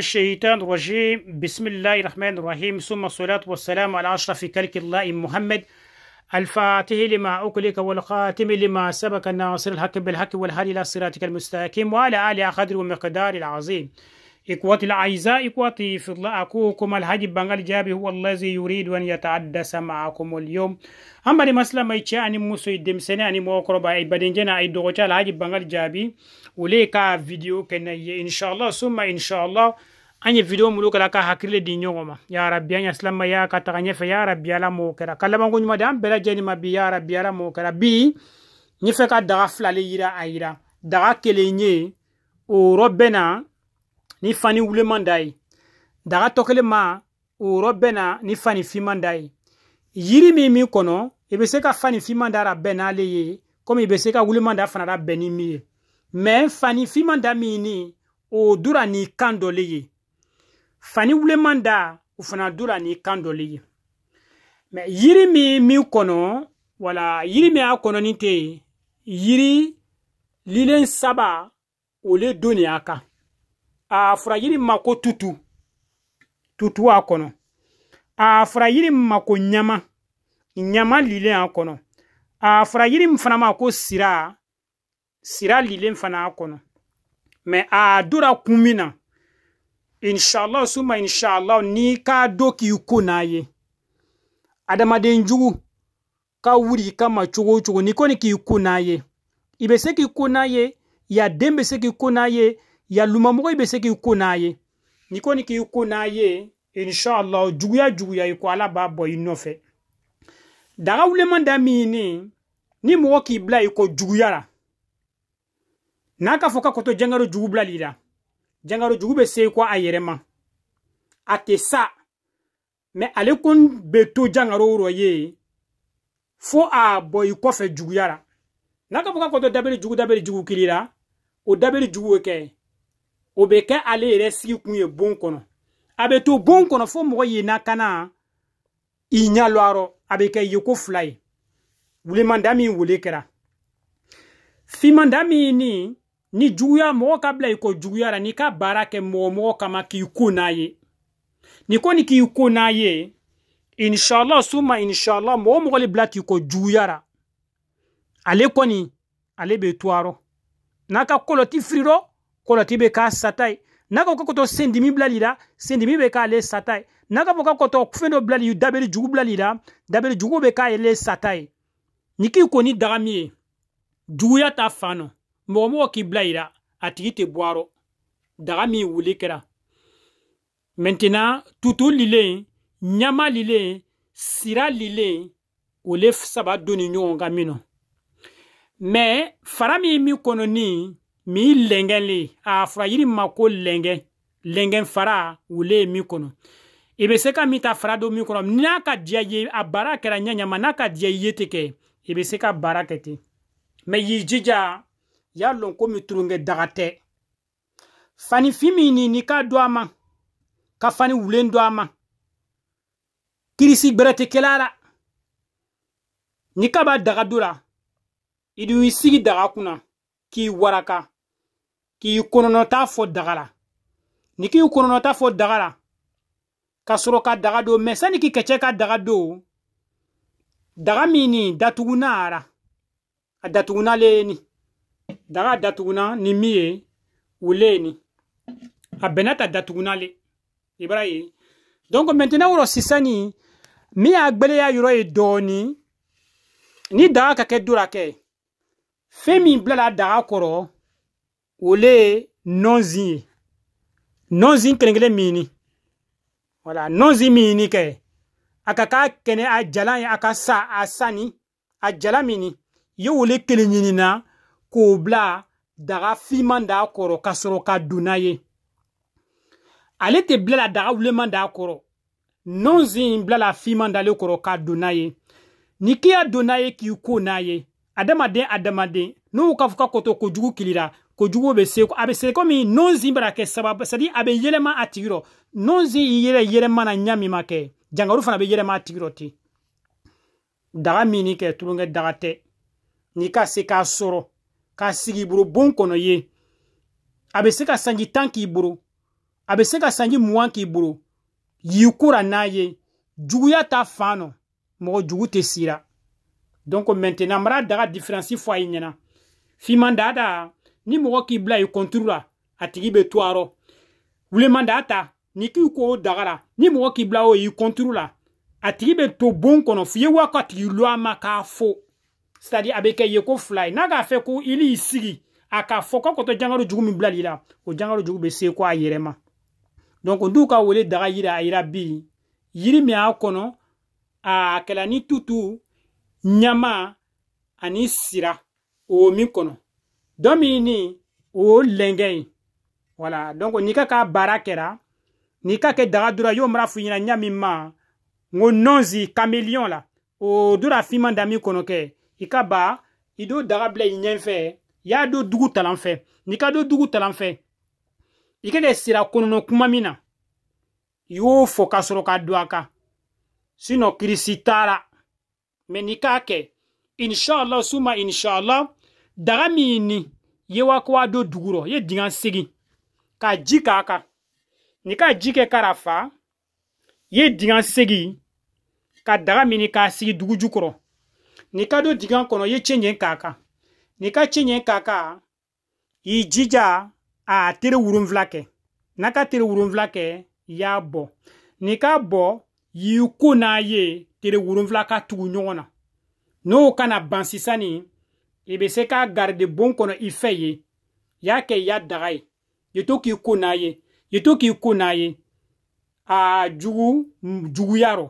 الشيطان الرجيم بسم الله الرحمن الرحيم ثم الصلاة والسلام على أشرف كلك الله محمد الفاتح لما أكلك والخاتم لما سبق الناصر الحق بالحق والهادي إلى صراطك المستقيم وعلى آله قدر ومقدار العظيم إقوات الأعزاء إقوات فضل أكوكم الهجب بانغال جابي هو الذي يريد أن يتعدس معكم اليوم أما لمسألة ما يتشاء أني موسو يدم سنة أني موكرو بأي بدين جنا أي دوغوشا الهجب بانغال جابي وليكا فيديو كنا إن شاء الله ثم إن شاء الله أني فيديو ملوك kala ka hakile di nyoma ya rabbi anya slama ya يا ربي على موكرا كلا ala mo kera kala bango nyuma dam bela jeni mabi ya rabbi ala mo kera bi nyefe ka daga flale ni fani wuleman da ye daga tɔ kelen ma o yɔrɔ bɛɛ na ni fani finman da ye yiri min min kɔnɔ i bɛ se ka fani finman da ra bɛn n'ale ye komi i bɛ se ka wuleman da fana ra bɛn ni min ye mɛ fani finman da min ni o dora ni kan dɔ le ye fani wuleman da o fana dora ni kan dɔ le ye mɛ yiri min min kɔnɔ wala yiri min y'a kɔnɔni tɛ te yiri lilen saba o le don nin y'a kan. a fura yiri ma tutu tutu akono a fura yiri ma nyama ɲama ɲama lilen a kɔnɔ a fura yiri min fana sira sira lile mfana akono me a dura kumina inshallah suma inshallah n'i ka doki k'i naye adama ye ka wuri i kama cogo o n'i koni k'i ko naye ibe i bɛ se k'i ko n'a ye yaden se k'i ko n'a yalumamɔgɔ i bɛ se k'i ko n'a ye n'i kɔni k'i ko n'a ye inshallah juguya juguya i ko ala b'a bɔ i nɔfɛ daga wuleman da min ni ni mɔgɔ k'i bila i ko juguya la n'a ka fɔ ka kɔtɔ jangaro jugu bilali la jangaro jugu bɛ se i kɔ a yɛrɛ ma a tɛ sa mɛ ale kun bɛ to jangaro rɔ ye fo a bɔ i kɔfɛ juguya la n'a ka fɔ ka kɔtɔ dabere jugu dabere jugu kiri la o dabere jugu bɛ kɛ o bɛ kɛ ale yɛrɛ sigi kun ye bon kɔnɔ a bɛ to bon kɔnɔ fo mɔgɔ ye nakana i ɲa lɔarɔ a bɛ kɛ yeko fila ye wulimanda min wele kɛra fimanda min ni ni juguya mɔgɔ ka bila i ko juguya ra n'i ka baara kɛ mɔgɔ mɔgɔ kama k'i ko n'a ye ni kɔni k'i ko n'a ye inshallah suma inshallah mɔgɔ mɔgɔ le bila k'i ko juguya ra ale kɔni ale bɛ to a n'a ka kɔlɔti firirɔ kola ti be k'a sata ye ko ka sendimi blalira, sendimi be k'ale sata ye n'a ka fɔ ka kɔtɔ fɛn dɔ bilali dabeli jugu bilali la dabeli jugu be k'ale sata ye ni k'i ko ni daga min ye juguya ta fan nɔ k'i bila yira a tigi tɛ bɔ tutu lilen nyama lilen sira lilen ole saba donni ɲɔgɔn ka min nɔ mais fara min lɛngɛnlen a fɔra yiri ma ko lɛngɛn lɛngɛn fara wule ye min kɔnɔ i bɛ se ka min ta fara do min kɔnɔ n'a ka diya ye a baara kɛra ɲɛɲama n'a ka diya ye tɛ kɛ i bɛ se ka baara kɛ ten mɛ y'i jija y'a lɔn komi turunkɛ daga tɛ fanifin min nin n'i ka don a ma ka fani wulen don a ma kirisi gbɛrɛtekɛla la ni ka b'a daga don la i dun i sigi daga kunna k'i waraka k'i kɔnɔnɔta fɔ daga la ni k'i kɔnɔnɔta fɔ daga la ka sɔrɔ ka daga don mɛ sani k'i kɛcɛ ka daga don daga min nin datuguna ara a datugunale ye nin daga datuguna ni min ye wule ye nin a bɛnna ta datugunale i b'a ye donc maintenant yɔrɔ sisan min y'a gbɛlɛya yɔrɔ ye dɔɔnin ni daga ka kɛ dora kɛ fɛn min bilala daga kɔrɔ wole ye nɔnzin ye nɔnzin kelen kelen miini wala nɔnzin miini kɛ a ka k'a kɛnɛ a jalan ye a ka sa a sanni a jala miini i ye wole kelen ɲinina k'o bila daga fiman d'a kɔrɔ ka sɔrɔ ka don n'a ye ale tɛ bila la daga wuleman d'a kɔrɔ nɔnzin bila la d'ale kɔrɔ ka don n'a ye ni k'i y'a don n'a ye k'i ko n'a ye adamaden adamaden n'u ka fɔ ka kɔtɔ kojugu kilira kojugu bɛ se a bɛ se komi nɔnzi bɛna kɛ sababu c'est à dire a bɛ yɛlɛma a tigi rɔ nɔnzi yɛrɛ yɛlɛma na ɲa min ma kɛ jangaru fana bɛ yɛlɛma a tigi rɔ ten daga min kɛ tulonkɛ daga tɛ n'i ka se k'a sɔrɔ k'a sigi i bolo bon kɔnɔ ye a bɛ se ka sanji tan k'i bolo a bɛ se ka sanji mugan k'i bolo yikura n'a ye juguya ta fan nɔ mɔgɔ jugu tɛ sira donc maintenant mara daga différence fɔ a ye ɲɛna fiman dada ni mɔgɔ k'i bila i kɔnturu la a tigi bɛ to arɔ wulemada ta ni k'i k'o dagara ni mɔgɔ k'i bila o y'i kɔnturu la a tigi bɛ to bon kɔnɔ f'i ye wa ka tigi lo a ma k'a fo c'est à dire a bɛ kɛ ye ko fila ye n'a k'a fɛ ko i l'i sigi a k'a fɔ k'a kɔtɔ jangaro jugu min bilali la o jangaro jugu bɛ se ko a yɛrɛ ma donc o dun ka wele daga yira a yira bi yiri min y'a kɔnɔ a kɛla ni tutu ɲama ani sira o min kɔnɔ dɔ min ni o lɛnkɛ ye wala donc n'i ka ka baara kɛra n'i ka kɛ daga dura y'o mara f'u ɲɛna ɲa min ma n ko nɔnzi kamiliyɔn la o dora finman da min kɔnɔ kɛ i ka ba i do daga bila i ɲɛfɛ y'a do dugu talan fɛ n'i ka do dugu talan fɛ i ka kɛ sira kɔnɔnɔ kuma min na i y'o fɔ ka sɔrɔ ka don a kan sinɔn kirisi taara mɛ n'i k'a kɛ inshallah suma inshallah daga min ni ye wa ko a don dugu rɔ ye dingɛ segin ka ji k'a kan ni ka ji kɛ k'a fa ye dingɛ segin ka daga min ni k'a sigi dugu jukɔrɔ ni ka don dingɛ kɔnɔ ye cɛncɛn k'a kan ni ka cɛncɛn k'a kan i jija a tere wolonfila kɛ n'a ka tere wolonfila kɛ i y'a bɔ n'i k'a bɔ y'i ko n'a ye tere wolonfila ka tugu ɲɔgɔn na n'o kana ban sisan nin i bɛ se k'a garidi bon kɔnɔ i fɛ ye y'a kɛ i ya daga ye i to k'i ko n'a ye i to k'i ko n'a ye a jugu juguya rɔ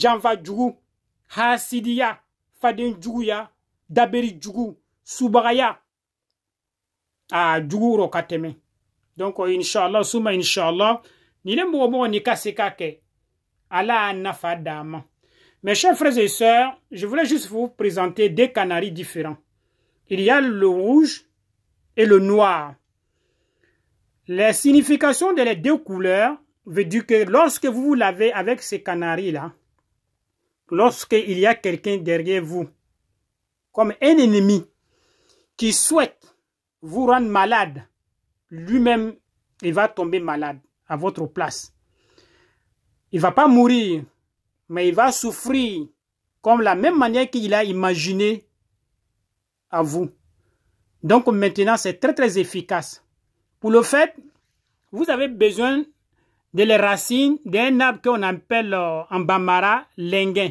janfa jugu hasidiya faden juguya daberi jugu subagaya a jugu rɔ ka tɛmɛ donc inshallah suma inshallah ni ne mɔgɔ mɔgɔ n'i ka se k'a kɛ ala y'a nafa d'a ma Mes chers frères et sœurs, je voulais juste vous présenter deux canaris différents. Il y a le rouge et le noir. La signification de les deux couleurs veut dire que lorsque vous vous lavez avec ces canaris-là, lorsqu'il y a quelqu'un derrière vous, comme un ennemi, qui souhaite vous rendre malade, lui-même, il va tomber malade à votre place. Il ne va pas mourir, mais il va souffrir comme la même manière qu'il a imaginé à vous. Donc maintenant, c'est très très efficace. Pour le fait, vous avez besoin de les racines d'un arbre qu'on appelle euh, en bambara linguin.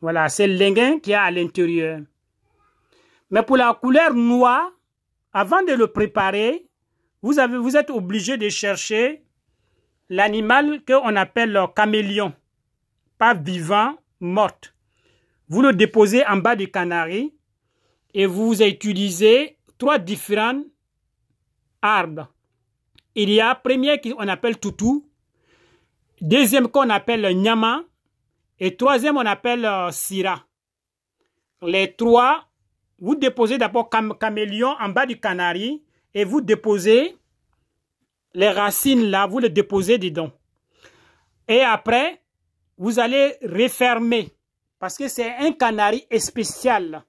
Voilà, c'est linguin qui a à l'intérieur. Mais pour la couleur noire, avant de le préparer, vous, vous êtes obligé de chercher l'animal qu'on appelle le euh, caméléon pas vivant, morte. Vous le déposez en bas du canari et vous utilisez trois différents arbres. Il y a premier qu'on appelle toutou, deuxième qu'on appelle nyama et troisième on appelle euh, sira. Les trois, vous déposez d'abord cam caméléon en bas du canari et vous déposez les racines là, vous les déposez dedans. Et après, vous allez refermer parce que c'est un canari spécial.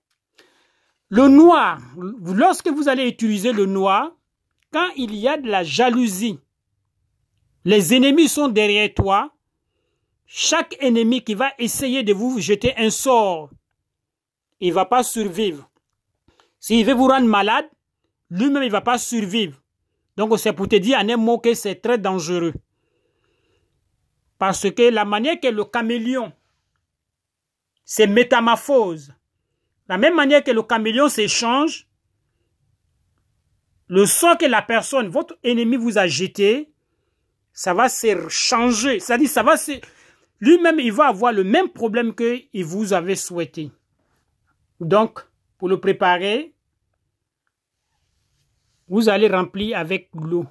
Le noir, lorsque vous allez utiliser le noir, quand il y a de la jalousie, les ennemis sont derrière toi, chaque ennemi qui va essayer de vous jeter un sort, il ne va pas survivre. S'il veut vous rendre malade, lui-même, il ne va pas survivre. Donc, c'est pour te dire en un mot que c'est très dangereux. Parce que la manière que le caméléon se métamorphose, la même manière que le caméléon s'échange, le sang que la personne, votre ennemi vous a jeté, ça va se changer. C'est-à-dire, ça va se... Lui-même, il va avoir le même problème que vous avait souhaité. Donc, pour le préparer, vous allez remplir avec l'eau.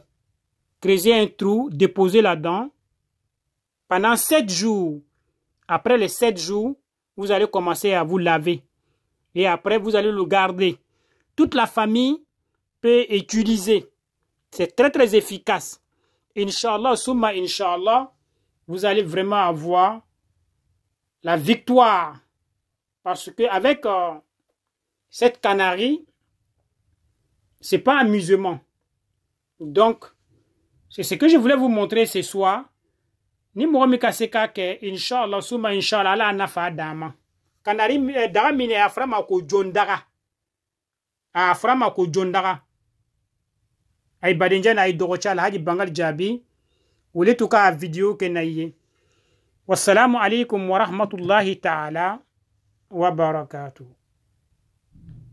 Creuser un trou, déposer là-dedans, pendant sept jours. Après les sept jours, vous allez commencer à vous laver. Et après, vous allez le garder. Toute la famille peut utiliser. C'est très, très efficace. Inch'Allah, souma Inch'Allah, vous allez vraiment avoir la victoire. Parce que avec euh, cette canarie, c'est pas un amusement. Donc, c'est ce que je voulais vous montrer ce soir. ni mɔgɔ min ka se k'a kɛ inshallah suma inshallah ala nafa d'a ma kanari nari eh, daga min a fɔra ma ko jon daga a ah, fɔra ma ko jon daga a ye badinjɛ n'a la haji bangali jaabi wuli tu ka video kɛ na ye wasalamu alaikum warahmatullahi taala wabarakatuh